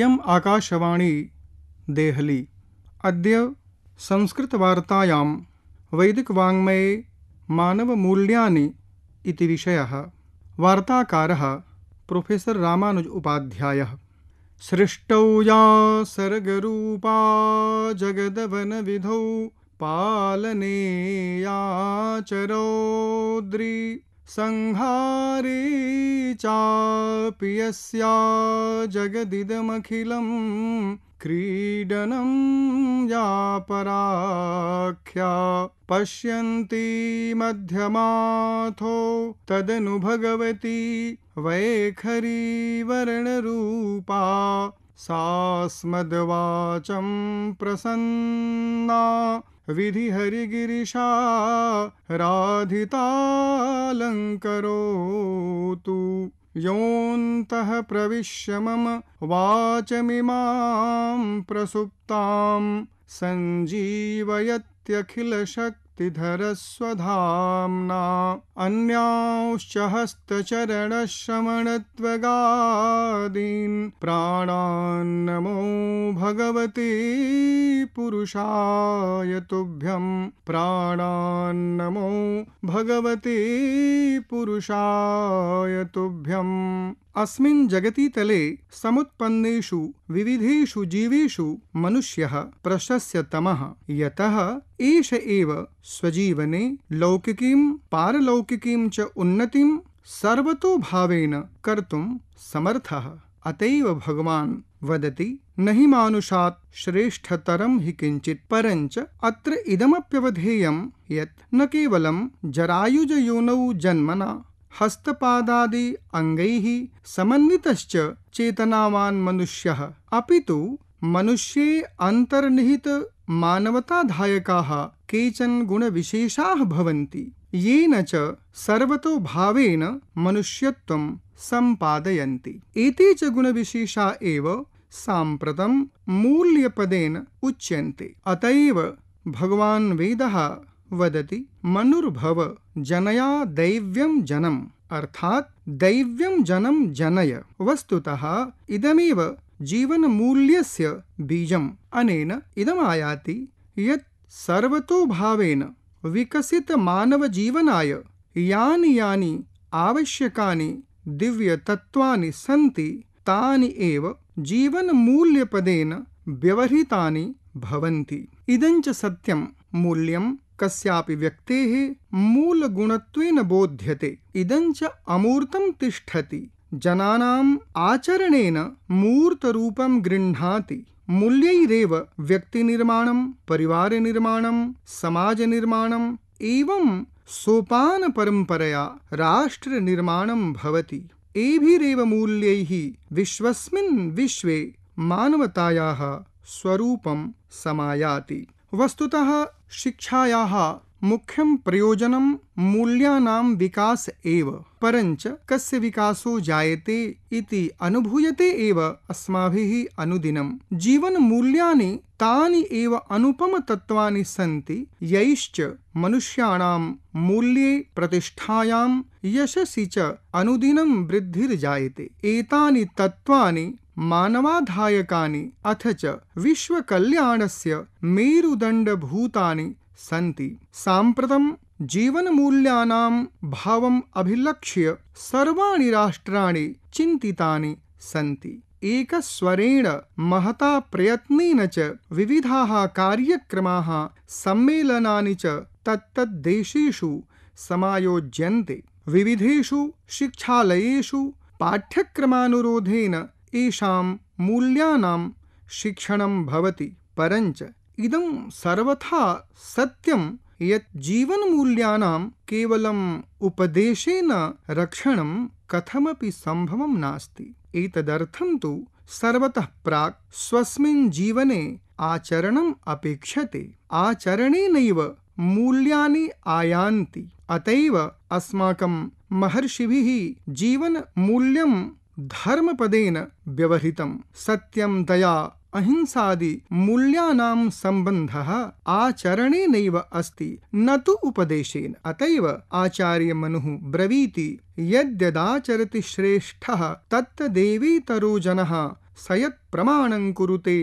इयम् आकाशवाणी देहली अद्य संस्कृतवार्तायां वैदिकवाङ्मये मानवमूल्यानि इति विषयः वार्ताकारः प्रोफेसर् रामानुज उपाध्यायः सृष्टौ या सर्गरूपा जगदवनविधौ पालनेयाचरौद्री संहारी चापि यस्या जगदिदमखिलं क्रीडनं या पश्यन्ती मध्यमाथो तदनु भगवती वैखरी वर्णरूपा सास्मद्वाचं प्रसन्ना विधि हरिगिरिशा राधितालङ्करोतु योऽन्तः प्रविश्य मम वाचमिमां प्रसुप्तां सञ्जीवयत्यखिलशक्ति तिधरस्वधाम्ना अन्यांश्च हस्तचरणश्रमणत्वगादीन् प्राणान्नमो भगवते पुरुषाय तुभ्यं प्राणान्नमो भगवते पुरुषाय तुभ्यम् अस्मिन् जगति तले समुत्पन्नेषु विविधेषु जीवेषु मनुष्यः प्रशस्यतमः यतः एष एव स्वजीवने लौकिकीं पारलौकिकीं च उन्नतिं सर्वतोभावेन कर्तुं समर्थः अतैव भगवान् वदति न हि मानुषात् श्रेष्ठतरं हि किञ्चित् परञ्च अत्र इदमप्यवधेयं यत् न केवलं जरायुजयोनौ जन्मना हस्तपादादि अङ्गैः समन्वितश्च चेतनावान् मनुष्यः अपि तु मनुष्ये अन्तर्निहित मानवताधायकाः केचन गुणविशेषाः भवन्ति येन च सर्वतो भावेन मनुष्यत्वं सम्पादयन्ति एते च गुणविशेषा एव साम्प्रतं मूल्यपदेन उच्यन्ते अत एव भगवान् वेदः वदति मनुर्भव जनया दैव्यं जनम् अर्थात् दैव्यं जनं जनय वस्तुतः इदमेव जीवनमूल्यस्य बीजम् अनेन इदमायाति यत् सर्वतोभावेन विकसितमानवजीवनाय यानि यानि आवश्यकानि दिव्यतत्त्वानि सन्ति तानि एव जीवनमूल्यपदेन व्यवहितानि भवन्ति इदञ्च सत्यं मूल्यं कस्यापि व्यक्तेः मूलगुणत्वेन बोध्यते इदं च अमूर्तं तिष्ठति जनानाम् आचरणेन मूर्तरूपं गृह्णाति मूल्यैरेव व्यक्तिनिर्माणं परिवारनिर्माणं समाजनिर्माणम् एवं सोपानपरम्परया राष्ट्रनिर्माणं भवति एभिरेव मूल्यैः विश्वस्मिन् विश्वे मानवतायाः स्वरूपं समायाति वस्तुतः शिक्षायाः मुख्यं प्रयोजनं मूल्यानां विकास एव परञ्च कस्य विकासो जायते इति अनुभूयते एव अस्माभिः अनुदिनं जीवनमूल्यानि तानि एव अनुपमतत्त्वानि सन्ति यैश्च मनुष्याणां मूल्ये प्रतिष्ठायां यशसि च अनुदिनं वृद्धिर्जायते एतानि तत्त्वानि मानवाधायकानि अथ च विश्वकल्याणस्य मेरुदण्डभूतानि सन्ति साम्प्रतं जीवनमूल्यानां भावम् अभिलक्ष्य सर्वाणि राष्ट्राणि चिन्तितानि सन्ति एकस्वरेण महता प्रयत्नेन च विविधाः कार्यक्रमाः सम्मेलनानि च तत्तद्देशेषु समायोज्यन्ते विविधेषु शिक्षालयेषु पाठ्यक्रमानुरोधेन येषां मूल्यानां शिक्षणं भवति परञ्च इदं सर्वथा सत्यं यत् जीवनमूल्यानां केवलम् उपदेशेन रक्षणं कथमपि सम्भवं नास्ति एतदर्थं तु सर्वतः प्राक् स्वस्मिन् जीवने आचरणम् अपेक्षते आचरणेनैव मूल्यानि आयान्ति अतैव अस्माकं महर्षिभिः जीवनमूल्यं धर्मपदेन व्यवहितं सत्यम दया अहिंसादि मूल्यानां सम्बन्धः आचरणेनैव अस्ति न तु उपदेशेन अतैव आचार्यमनुः ब्रवीति यद्यदाचरति श्रेष्ठः तत्तदेवीतरो जनः स यत्प्रमाणं कुरुते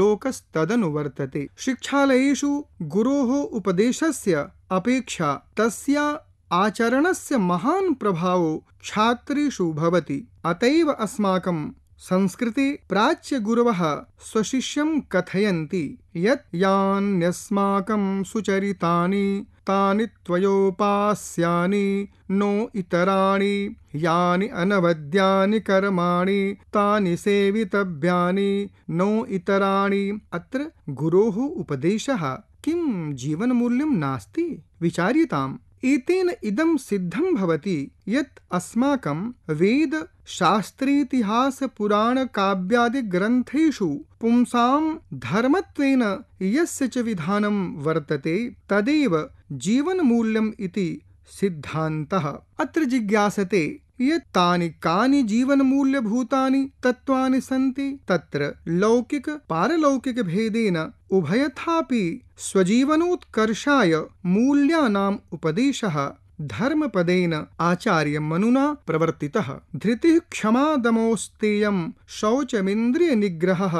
लोकस्तदनुवर्तते शिक्षालयेषु गुरोः उपदेशस्य अपेक्षा तस्या आचरणस्य महान् प्रभावो छात्रेषु भवति अत एव अस्माकं संस्कृते प्राच्यगुरवः स्वशिष्यं कथयन्ति यत् यान्यस्माकं सुचरितानि तानि त्वयोपास्यानि नो इतराणि यानि अनवद्यानि कर्माणि तानि सेवितव्यानि नो इतराणि अत्र गुरोः उपदेशः किं जीवनमूल्यं नास्ति विचार्यताम् एतेन इदं सिद्धं भवति यत् अस्माकं वेद शास्त्रेतिहास पुराण काव्यादि शास्त्रीतिहासपुराणकाव्यादिग्रन्थेषु पुंसां धर्मत्वेन यस्य च विधानं वर्तते तदेव जीवनमूल्यम् इति सिद्धान्तः अत्र जिज्ञासते ये तानि कानि जीवन मूल्य भूतानि तत्वानि सन्ति तत्र लौकिक पारलौकिक भेदेन उभयथापि स्वजीवनोत्कर्षाय मूल्यानाम् उपदेशः धर्मपदेन आचार्यमनुना प्रवर्तितः धृतिः क्षमादमोऽस्तेयं शौचमिन्द्रियनिग्रहः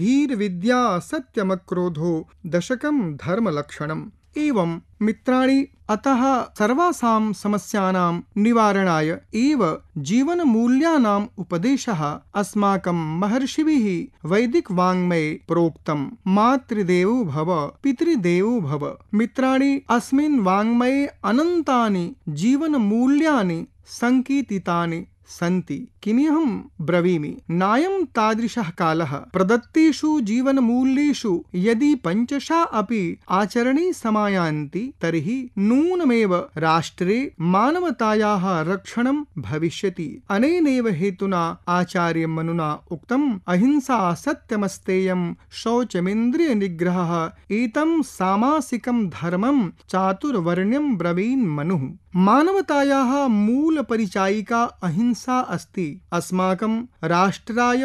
धीरविद्या सत्यमक्रोधो दशकं धर्मलक्षणम् एवं मित्राणि अतः सर्वासां समस्यानां निवारणाय एव जीवनमूल्यानाम् उपदेशः अस्माकं महर्षिभिः वैदिकवाङ्मये प्रोक्तं मातृदेवो भव पितृदेवो भव मित्राणि अस्मिन् वाङ्मये अनन्तानि जीवनमूल्यानि सङ्कीर्तितानि सन्ति किमिहं ब्रवीमि नायं तादृशः कालः प्रदत्तेषु जीवनमूल्येषु यदि पञ्चशा अपि आचरणे समायान्ति तर्हि नूनमेव राष्ट्रे मानवतायाः रक्षणं भविष्यति अनेनैव हेतुना आचार्यमनुना उक्तम् अहिंसा सत्यमस्तेयं शौचमिन्द्रियनिग्रहः एतं सामासिकं धर्मं चातुर्वर्ण्यं ब्रवीन्मनुः मानवतायाः मूलपरिचायिका अहिंसा प्रशंसा अस्ति अस्माकं राष्ट्राय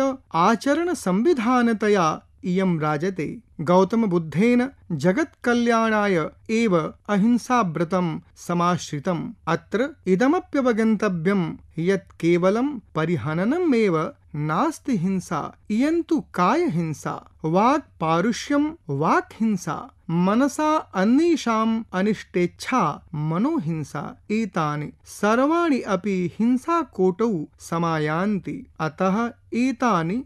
संविधानतया इयं राजते गौतम बुद्धेन जगत कल्याणाय एव अहिंसा अहिंसाव्रतं समाश्रितम् अत्र इदमप्यवगन्तव्यं यत् केवलं परिहननमेव नास्ति हिंसा इयन्तु काय हिंसा वाक् पारुष्यम वाक् हिंसा मनसा अन्येषाम् अनिष्टेच्छा मनोहिंसा एतानि सर्वाणि अपि हिंसाकोटौ समायान्ति अतः एतानि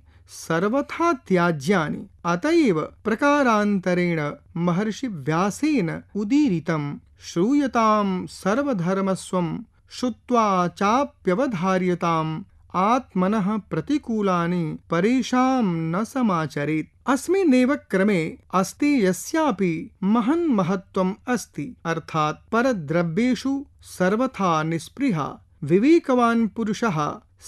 सर्वथा त्याज्यानि अतएव प्रकारान्तरेण महर्षि व्यासेन उदीरितं श्रूयतां सर्वधर्मस्वं श्रुत्वा चाप्यवधार्यतां आत्मन प्रतिकूला परेशा न समाचरेत् अस्मिन क्रमे अस्ति यस्यापि महन् महत्त्वम् अस्ति अर्थात् परद्रव्येषु सर्वथा निस्पृहा विवेकवान् पुरुषः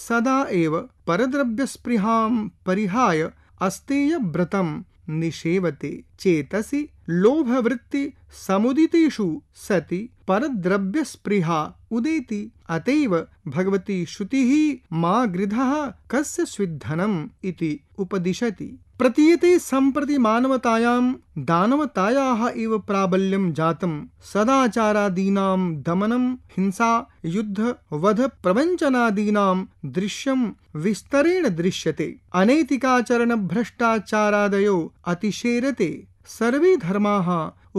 सदा एव परद्रव्यस्पृहां परिहाय अस्तेयव्रतं निषेवते चेतसि लोभवृत्ति समुदितेषु सति परद्रव्यस्पृहा उदेति अतैव भगवती श्रुतिः मा गृधः कस्य स्विद्धनम् इति उपदिशति प्रतीयते सम्प्रति मानवतायां दानवतायाः एव प्राबल्यं जातं सदाचारादीनां दमनं हिंसा युद्ध वध प्रवञ्चनादीनां दृश्यं विस्तरेण दृश्यते अनैतिकाचरण भ्रष्टाचारादयो अतिशेरते सर्वे धर्माः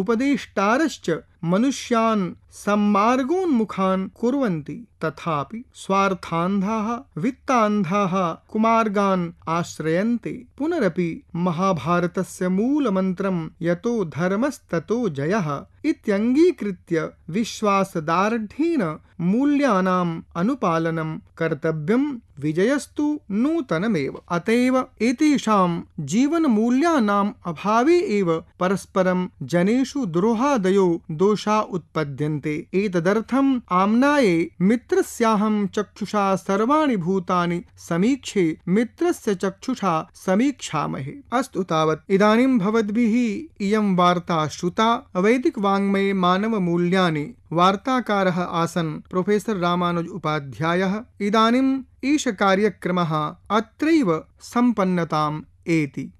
उपदेष्टारश्च मनुष्यान् सम्मार्गोन्मुखान् कुर्वन्ति तथापि स्वार्थान्धाः वित्तान्धाः कुमार्गान् आश्रयन्ते पुनरपि महाभारतस्य मूलमन्त्रं यतो धर्मस्ततो जयः इत्यङ्गीकृत्य विश्वासदार्ढ्येन मूल्यानाम् अनुपालनं कर्तव्यं विजयस्तु नूतनमेव अत एव एतेषां जीवनमूल्यानाम् अभावे एव परस्परं जनेषु द्रोहादयो दोष चक्षुषा उत्पद्यन्ते एतदर्थम् आम्नाये मित्रस्याहं चक्षुषा सर्वाणि भूतानि समीक्षे मित्रस्य चक्षुषा समीक्षामहे अस्तु तावत् इदानीं भवद्भिः इयं वार्ता श्रुता वैदिक वाङ्मये मानव मूल्यानि वार्ताकारः आसन् प्रोफेसर रामानुज उपाध्यायः इदानीम् ईश कार्यक्रमः अत्रैव सम्पन्नताम् एति